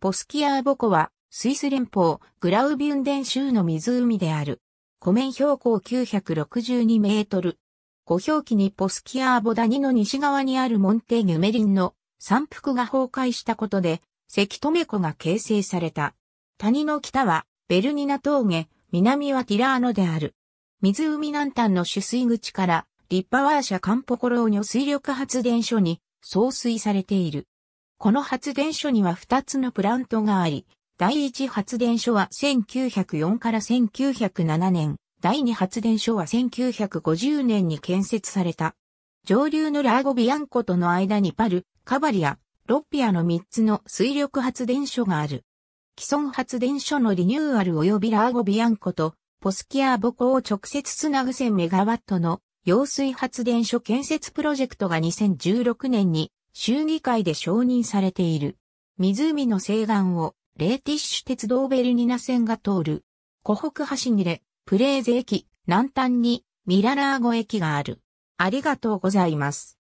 ポスキアーボ湖は、スイス連邦、グラウビュンデン州の湖である。湖面標高962メートル。湖表記にポスキアーボ谷の西側にあるモンテニュメリンの山腹が崩壊したことで、関留湖が形成された。谷の北は、ベルニナ峠、南はティラーノである。湖南端の取水口から、リッパワーシャカンポコローニョ水力発電所に送水されている。この発電所には2つのプラントがあり、第1発電所は1904から1907年、第2発電所は1950年に建設された。上流のラーゴビアンコとの間にパル、カバリア、ロッピアの3つの水力発電所がある。既存発電所のリニューアル及びラーゴビアンコとポスキアーボコを直接つなぐ1000メガワットの揚水発電所建設プロジェクトが2016年に州議会で承認されている。湖の西岸をレーティッシュ鉄道ベルニナ線が通る。湖北橋にれ、プレーゼ駅、南端にミララーゴ駅がある。ありがとうございます。